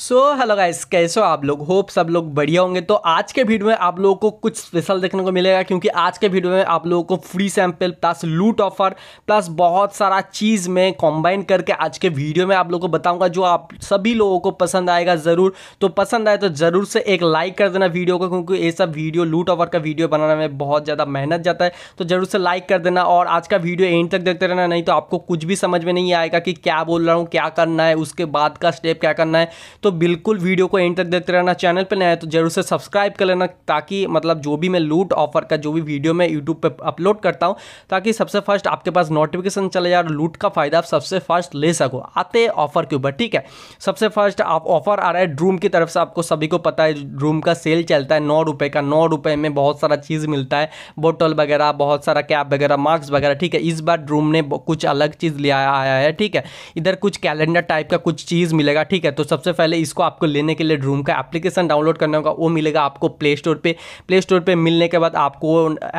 so hello guys कैसे हो आप लोग होप सब लोग बढ़िया होंगे तो आज के वीडियो में आप लोगों को कुछ स्पेशल देखने को मिलेगा क्योंकि आज के वीडियो में आप लोगों को फ्री सैंपल प्लस लूट ऑफर प्लस बहुत सारा चीज़ में कॉम्बाइन करके आज के वीडियो में आप लोगों को बताऊंगा जो आप सभी लोगों को पसंद आएगा ज़रूर तो पसंद आए तो ज़रूर से एक लाइक कर देना वीडियो को क्योंकि ये सब वीडियो लूट ऑफर का वीडियो बनाने में बहुत ज़्यादा मेहनत जाता है तो ज़रूर से लाइक कर देना और आज का वीडियो एंड तक देखते रहना नहीं तो आपको कुछ भी समझ में नहीं आएगा कि क्या बोल रहा हूँ क्या करना है उसके बाद का स्टेप क्या करना है तो दोस्तों बिल्कुल वीडियो को एंड तक देखते रहना चैनल पर नया है तो जरूर से सब्सक्राइब कर लेना ताकि मतलब जो भी मैं लूट ऑफर का जो भी वीडियो मैं यूट्यूब पर अपलोड करता हूँ ताकि सबसे फर्स्ट आपके पास नोटिफिकेशन चले जाए और लूट का फ़ायदा आप सबसे फर्स्ट ले सको आते ऑफर के ऊपर ठीक है सबसे फर्स्ट आप ऑफर आ रहा है ड्रूम की तरफ से आपको सभी को पता है ड्रूम का सेल चलता है नौ रुपये का नौ रुपये में बहुत सारा चीज़ मिलता है बोटल वगैरह बहुत सारा कैप वगैरह मार्क्स वगैरह ठीक है इस बार ड्रूम ने कुछ अलग चीज़ ले आया है ठीक है इधर कुछ कैलेंडर टाइप का कुछ चीज़ मिलेगा ठीक है तो सबसे पहले पहले इसको आपको लेने के लिए ड्रूम का एप्लीकेशन डाउनलोड करना होगा वो मिलेगा आपको प्ले स्टोर पर प्ले स्टोर पर मिलने के बाद आपको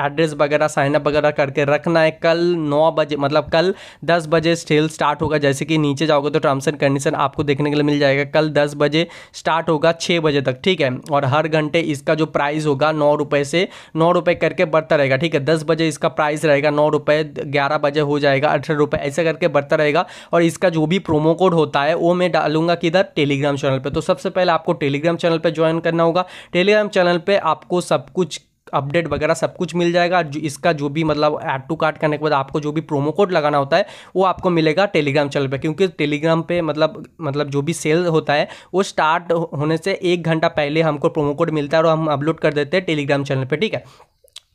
एड्रेस वगैरह साइनअप वगैरह करके रखना है कल नौ बजे मतलब कल दस बजे सेल स्टार्ट होगा जैसे कि नीचे जाओगे तो टर्म्स एंड कंडीशन आपको देखने के लिए मिल जाएगा कल दस बजे स्टार्ट होगा छः बजे तक ठीक है और हर घंटे इसका जो प्राइस होगा नौ रुपये से नौ रुपये करके बढ़ता रहेगा ठीक है दस बजे इसका प्राइस रहेगा नौ रुपये ग्यारह बजे हो जाएगा अठारह रुपये ऐसे करके बढ़ता रहेगा और इसका जो भी प्रोमो कोड होता है वो मैं डालूंगा किधर टेलीग्राम चैनल पे तो सबसे पहले आपको टेलीग्राम चैनल पे ज्वाइन करना होगा टेलीग्राम चैनल पे आपको सब कुछ अपडेट वगैरह सब कुछ मिल जाएगा जो इसका जो भी मतलब ऐड टू कार्ड करने के बाद आपको जो भी प्रोमो कोड लगाना होता है वो आपको मिलेगा टेलीग्राम चैनल पे क्योंकि टेलीग्राम पे मतलब मतलब जो भी सेल होता है वो स्टार्ट होने से एक घंटा पहले हमको प्रोमो कोड मिलता है और हम अपलोड कर देते हैं टेलीग्राम चैनल पर ठीक है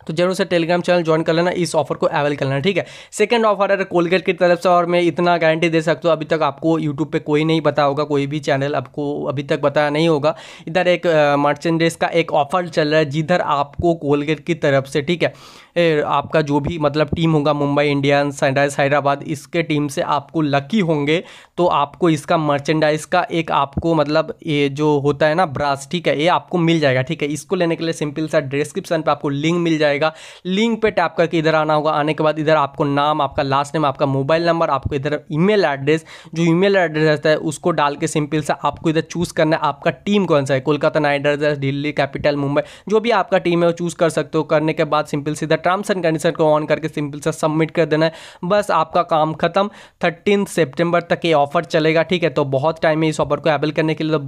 तो जरूर से टेलीग्राम चैनल ज्वाइन कर लेना इस ऑफर को अवेल कर लेना ठीक है सेकंड ऑफर है कोलगेट की तरफ से और मैं इतना गारंटी दे सकता हूँ अभी तक आपको यूट्यूब पे कोई नहीं पता होगा कोई भी चैनल आपको अभी तक पता नहीं होगा इधर एक मर्चेंडेज का एक ऑफर चल रहा है जिधर आपको कोलगेट की तरफ से ठीक है ए, आपका जो भी मतलब टीम होगा मुंबई इंडियंस सनराइज हैदराबाद इसके टीम से आपको लकी होंगे तो आपको इसका मर्चेंडाइज का एक आपको मतलब ये जो होता है ना ब्रास ठीक है ये आपको मिल जाएगा ठीक है इसको लेने के लिए सिंपल सा डिस्क्रिप्शन पर आपको लिंक मिल जाएगा जाएगा लिंक पे टैप करके इधर आना होगा आने के बाद इधर आपको नाम आपका लास्ट नेम आपका मोबाइल नंबर आपको इधर ईमेल एड्रेस जो ईमेल एड्रेस रहता है उसको डाल के सिंपल से आपको इधर चूज़ करना है आपका टीम कौन सा है Kolkata Knight Riders Delhi Capital Mumbai जो भी आपका टीम है वो चूज़ कर सकते हो करने के बाद सिंपल से इधर टर्म्स एंड कंडीशन को ऑन करके सिंपल से सबमिट कर देना है बस आपका काम खत्म थर्टीन सेप्टेम्बर तक ये ऑफर चलेगा ठीक है तो बहुत टाइम है इस ऑफर को एबल करने के लिए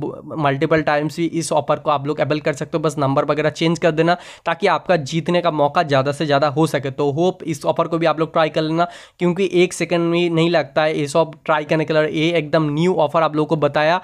मल्टीपल तो टाइम्स भी इस ऑफर को आप लोग एबल कर सकते हो बस नंबर वगैरह चेंज कर देना ताकि आपका जीतने का मौका ज़्यादा से ज़्यादा हो सके तो होप इस ऑफर को भी आप लोग ट्राई कर लेना क्योंकि एक सेकंड में नहीं लगता है ये सब ट्राई करने के लिए ये एकदम न्यू ऑफर आप लोग को बताया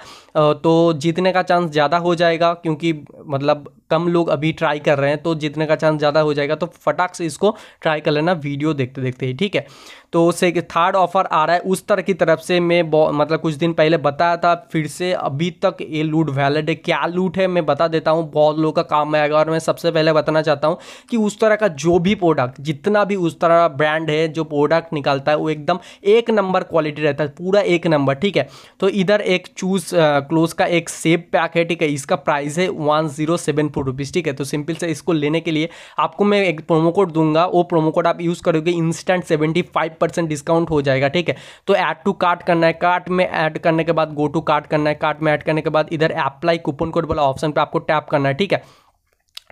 तो जीतने का चांस ज़्यादा हो जाएगा क्योंकि मतलब कम लोग अभी ट्राई कर रहे हैं तो जीतने का चांस ज़्यादा हो जाएगा तो फटाक से इसको ट्राई कर लेना वीडियो देखते देखते ही ठीक है तो से थर्ड ऑफर आ रहा है उस तरह की तरफ से मैं मतलब कुछ दिन पहले बताया था फिर से अभी तक ये लूट वैलिड है क्या लूट है मैं बता देता हूँ बहुत लोगों का काम में आएगा और मैं सबसे पहले बताना चाहता हूँ कि उस तरह का जो भी प्रोडक्ट जितना भी उस तरह ब्रांड है जो प्रोडक्ट निकालता है वो एकदम एक नंबर क्वालिटी रहता है पूरा एक नंबर ठीक है तो इधर एक चूज क्लोज का एक सेब पैक है ठीक है इसका प्राइस है one zero seven four rupees ठीक है तो सिंपल से इसको लेने के लिए आपको मैं एक प्रोमो कोड दूंगा वो प्रोमो कोड आप यूज़ करोगे instant seventy five percent discount हो जाएगा ठीक है तो ऐड टू कार्ट करना है कार्ट में ऐड करने के बाद गो टू कार्ट करना है कार्ट में ऐड करने के बाद इधर अप्लाई कूपन कोड वाला ऑप्शन पर आपको टैप करना है ठीक है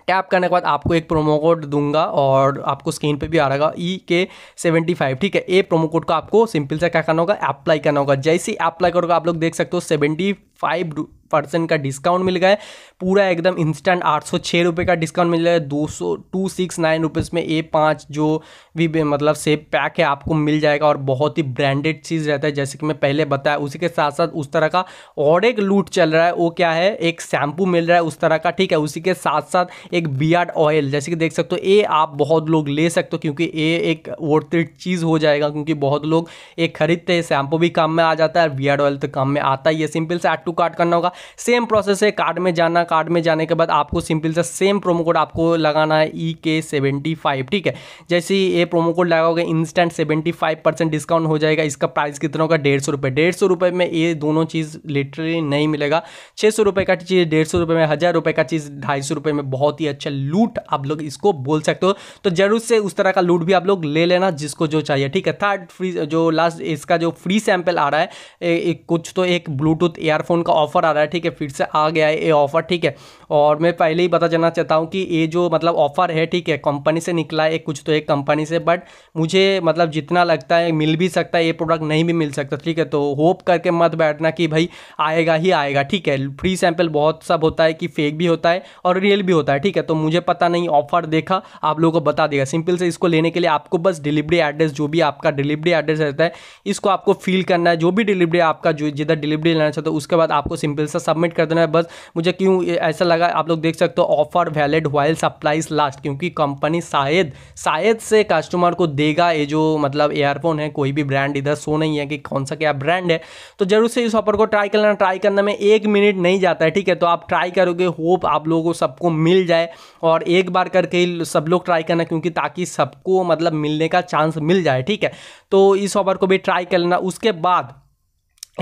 टैप करने के बाद आपको एक प्रोमो कोड दूंगा और आपको स्क्रीन पे भी आ रहेगा ई के सेवेंटी फाइव ठीक है ए प्रोमो कोड का आपको सिंपल से क्या करना होगा अप्लाई करना होगा जैसे अप्लाई करोगे आप लोग देख सकते हो सेवेंटी फाइव परसेंट का डिस्काउंट मिल गया है पूरा एकदम इंस्टेंट आठ सौ छः रुपये का डिस्काउंट मिल जाएगा दो सौ टू सिक्स नाइन रुपीज़ में ए पाँच जो भी मतलब सेप पैक है आपको मिल जाएगा और बहुत ही ब्रांडेड चीज़ रहता है जैसे कि मैं पहले बताया उसी के साथ साथ उस तरह का और एक लूट चल रहा है वो क्या है एक शैम्पू मिल रहा है उस तरह का ठीक है उसी के साथ साथ एक बियाड ऑयल जैसे कि देख सकते हो ए आप बहुत लोग ले सकते हो क्योंकि ए एक वर्थ चीज़ हो जाएगा क्योंकि बहुत लोग एक खरीदते हैं शैम्पू भी काम में आ जाता है और बियाड ऑयल तो काम में आता ही है सिंपल से ऐड टू कार्ट करना होगा सेम प्रोसेस है कार्ड में जाना कार्ड में जाने के बाद आपको सिंपल सा सेम प्रोमो कोड आपको लगाना है ई के सेवेंटी फाइव ठीक है जैसे ये प्रोमो कोड लगाओगे instant seventy five percent discount हो जाएगा इसका प्राइस कितना होगा डेढ़ सौ रुपये डेढ़ सौ रुपये में ये दोनों चीज़ लिटरली नहीं मिलेगा छः सौ रुपये का चीज़ डेढ़ सौ रुपये में हज़ार रुपये का चीज़ ढाई सौ रुपये में बहुत ही अच्छा लूट आप लोग इसको बोल सकते हो तो जरूर से उस तरह का लूट भी आप लोग ले लेना जिसको जो चाहिए ठीक है थर्ड फ्री जो लास्ट इसका जो फ्री सैंपल आ रहा है कुछ तो एक ब्लूटूथ एयरफोन का ऑफर आ रहा है ठीक है फिर से आ गया है ये ऑफ़र ठीक है और मैं पहले ही बता जाना चाहता हूँ कि ये जो मतलब ऑफ़र है ठीक है कंपनी से निकला है कुछ तो एक कंपनी से बट मुझे मतलब जितना लगता है मिल भी सकता है ये प्रोडक्ट नहीं भी मिल सकता ठीक है तो होप करके मत बैठना कि भाई आएगा ही आएगा ठीक है फ्री सैंपल बहुत सब होता है कि फेक भी होता है और रियल भी होता है ठीक है तो मुझे पता नहीं ऑफ़र देखा आप लोगों को बता देगा सिंपल से इसको लेने के लिए आपको बस डिलीवरी एड्रेस जो भी आपका डिलीवरी एड्रेस रहता है इसको आपको फील करना है जो भी डिलीवरी आपका जो जिधर डिलीवरी लेना चाहता है उसके बाद आपको सिंपल ऐसा सबमिट कर देना है बस मुझे क्यों ऐसा लगा आप लोग देख सकते हो offer valid while supplies last क्योंकि कंपनी शायद शायद से कस्टमर को देगा ये जो मतलब एयरफोन है कोई भी ब्रांड इधर सो नहीं है कि कौन सा क्या ब्रांड है तो जरूर से इस ऑफर को ट्राई कर लेना ट्राई करने में एक मिनट नहीं जाता है ठीक है तो आप ट्राई करोगे होप आप लोगों को सबको मिल जाए और एक बार करके सब लोग ट्राई करना क्योंकि ताकि सबको मतलब मिलने का चांस मिल जाए ठीक है तो इस ऑफर को भी ट्राई कर लेना उसके बाद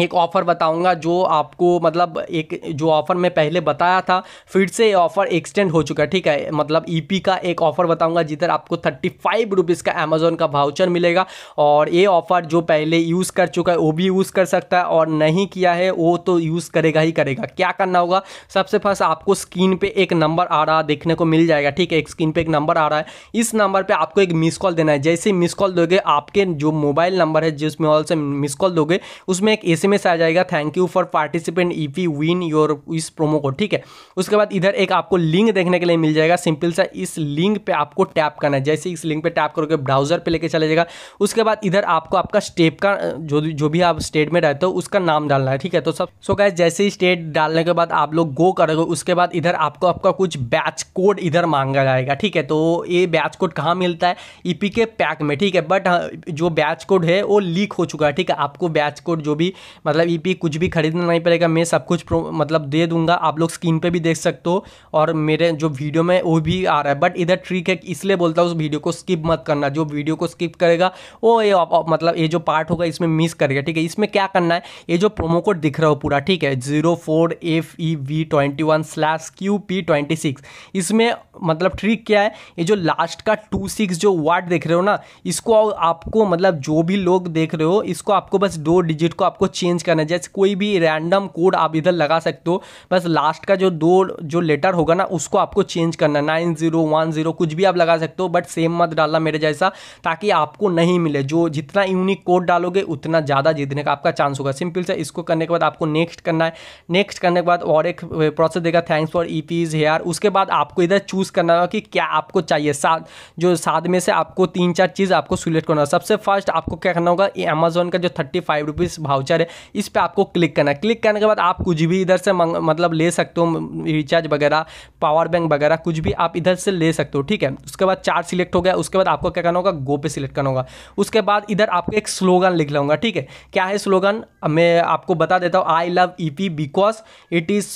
एक ऑफ़र बताऊंगा जो आपको मतलब एक जो ऑफ़र मैं पहले बताया था फिर से ये ऑफ़र एक्सटेंड हो चुका है ठीक है मतलब ईपी e का एक ऑफ़र बताऊंगा जिधर आपको थर्टी फाइव रुपीज़ का अमेज़ोन का भाउचर मिलेगा और ये ऑफ़र जो पहले यूज़ कर चुका है वो भी यूज़ कर सकता है और नहीं किया है वो तो यूज़ करेगा ही करेगा क्या करना होगा सबसे फर्स्ट आपको स्क्रीन पर एक नंबर आ रहा देखने को मिल जाएगा ठीक है एक स्क्रीन पर एक नंबर आ रहा है इस नंबर पर आपको एक मिस कॉल देना है जैसे मिस कॉल दोगे आपके जो मोबाइल नंबर है जिस मोबाइल से मिस कॉल दोगे उसमें एक इसी में से आ जाएगा thank you for participant E P win your इस प्रोमो को ठीक है उसके बाद इधर एक आपको लिंक देखने के लिए मिल जाएगा सिंपल सा इस लिंक पे आपको टैप करना है जैसे इस लिंक पे टैप करोगे ब्राउजर पे लेके चले जाएगा उसके बाद इधर आपको आपका स्टेप का जो जो भी आप स्टेट में रहते हो उसका नाम डालना है ठीक है तो सब सो गैस जैसे ही स्टेट डालने के बाद आप लोग गो करोगे उसके बाद इधर आपको आपका कुछ बैच कोड इधर मांगा जाएगा ठीक है तो ये बैच कोड कहाँ मिलता है ईपी e के पैक में ठीक है बट हाँ, जो बैच कोड है वो लीक हो चुका है ठीक है आपको बैच कोड जो भी मतलब ई e कुछ भी खरीदना नहीं पड़ेगा मैं सब कुछ मतलब दे दूंगा आप लोग स्क्रीन पर भी देख सकते हो और मेरे जो वीडियो में वो भी आ रहा है बट इधर ट्रिक है इसलिए बोलता हूँ उस वीडियो को स्किप मत करना जो वीडियो को स्किप करेगा वो ये मतलब ये जो पार्ट होगा इसमें मिस करेगा ठीक है इसमें क्या करना है ये जो प्रोमो कोड दिख रहा हो पूरा ठीक है zero four F E V twenty one slash Q P twenty six इसमें मतलब ट्रिक क्या है ये जो लास्ट का टू सिक्स जो वर्ड देख रहे हो ना इसको आपको मतलब जो भी लोग देख रहे हो इसको आपको बस दो डिजिट को आपको चेंज करना है जैसे कोई भी रैंडम कोड आप इधर लगा सकते हो बस लास्ट का जो दो जो लेटर होगा ना उसको आपको चेंज करना है नाइन जीरो वन जीरो कुछ भी आप लगा सकते हो बट सेम मत डालना मेरे जैसा ताकि आपको नहीं मिले जो जितना यूनिक कोड डालोगे उतना ज़्यादा जीतने का आपका चांस होगा सिंपल से इसको करने के बाद आपको नेक्स्ट करना है नेक्स्ट करने के बाद और एक प्रोसेस देगा thanks for E P's here उसके बाद आपको इधर चूज़ करना होगा कि क्या आपको चाहिए सात जो साथ में से आपको तीन चार चीज़ आपको सिलेक्ट करना होगा सबसे फर्स्ट आपको क्या करना होगा अमेजोन का जो थर्टी फाइव रुपीज़ भाउचर है इस पर आपको क्लिक करना है क्लिक करने के बाद आप कुछ भी इधर से मतलब ले सकते हो रिचार्ज वगैरह पावर बैंक वगैरह कुछ भी आप इधर से ले सकते हो ठीक है उसके बाद चार्ज सिलेक्ट हो गया उसके बाद आपको क्या करना होगा गो पे सिलेक्ट करना होगा उसके बाद इधर आपको एक स्लोगन लिख लूँगा ठीक है क्या है स्लोगन मैं आपको बता देता हूँ I love E P because it is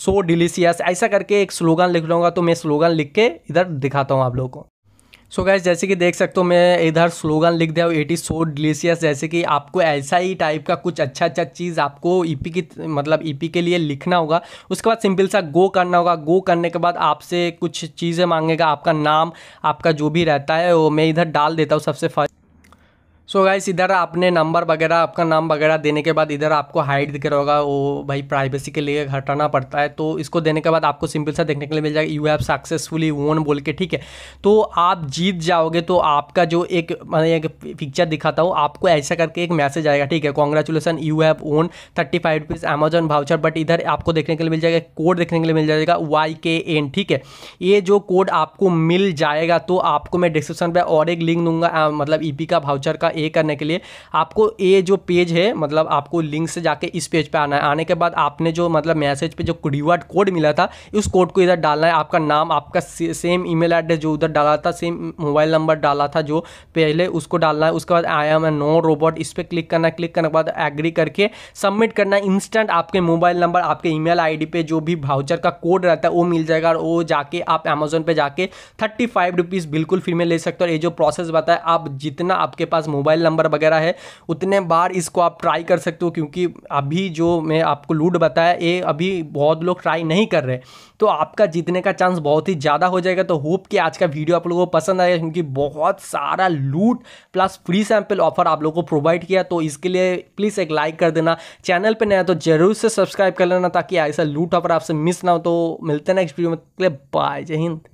so delicious ऐसा करके एक स्लोगन लिख लूँगा तो मैं स्लोगन लिख के इधर दिखाता हूँ आप लोगों को सो so गैस जैसे कि देख सकते हो मैं इधर स्लोगन लिख दिया इट इज़ सो डिलीशियस जैसे कि आपको ऐसा ही टाइप का कुछ अच्छा अच्छा चीज़ आपको ईपी e की मतलब ईपी e के लिए लिखना होगा उसके बाद सिंपल सा गो करना होगा गो करने के बाद आपसे कुछ चीज़ें मांगेगा आपका नाम आपका जो भी रहता है वो मैं इधर डाल देता हूँ सबसे फर्स्ट सो so गाइस इधर आपने नंबर वगैरह आपका नाम वगैरह देने के बाद इधर आपको हाइट दिख रहा होगा वो भाई प्राइवेसी के लिए हटाना पड़ता है तो इसको देने के बाद आपको सिंपल सा देखने के लिए मिल जाएगा यू हैव सक्सेसफुली वोन बोल के ठीक है तो आप जीत जाओगे तो आपका जो एक मैं एक पिक्चर दिखाता हूँ आपको ऐसा करके एक मैसेज आएगा ठीक है congratulation you have won thirty five rupees Amazon voucher but इधर आपको देखने के लिए मिल जाएगा कोड देखने के लिए मिल जाएगा वाई के एन ठीक है ये जो कोड आपको मिल जाएगा तो आपको मैं डिस्क्रिप्शन पर और एक लिंक दूंगा मतलब ई e का भाउचर का ए करने के लिए आपको ए जो पेज है मतलब आपको लिंक से जाके इस पेज पे आना है आने के बाद आपने जो मतलब मैसेज पे जो रिवार्ड कोड मिला था उस कोड को इधर डालना है आपका नाम आपका सेम ईमेल एड्रेस जो उधर डाला था सेम मोबाइल नंबर डाला था जो पहले उसको डालना है उसके बाद I am a no robot इस पर क्लिक करना क्लिक करने के बाद एग्री करके सबमिट करना इंस्टेंट आपके मोबाइल नंबर आपके ईमेल मेल पे जो भी भाउचर का कोड रहता है वो मिल जाएगा और वो जाके आप अमेजोन पर जाके थर्टी फाइव रुपीज़ बिल्कुल फ्री में ले सकते हो और ये जो प्रोसेस बताया आप जितना आपके पास मोबाइल मोबाइल नंबर वगैरह है उतने बार इसको आप ट्राई कर सकते हो क्योंकि अभी जो मैं आपको लूट बताया ये अभी बहुत लोग ट्राई नहीं कर रहे तो आपका जीतने का चांस बहुत ही ज़्यादा हो जाएगा तो होप कि आज का वीडियो आप लोगों को पसंद आएगा क्योंकि बहुत सारा लूट प्लस फ्री सैम्पल ऑफर आप लोगों को प्रोवाइड किया तो इसके लिए प्लीज़ एक लाइक कर देना चैनल पर नया तो जरूर से सब्सक्राइब कर लेना ताकि ऐसा लूट ऑफर आपसे मिस ना हो तो मिलते हैं नेक्स्ट वीडियो में बाय जय हिंद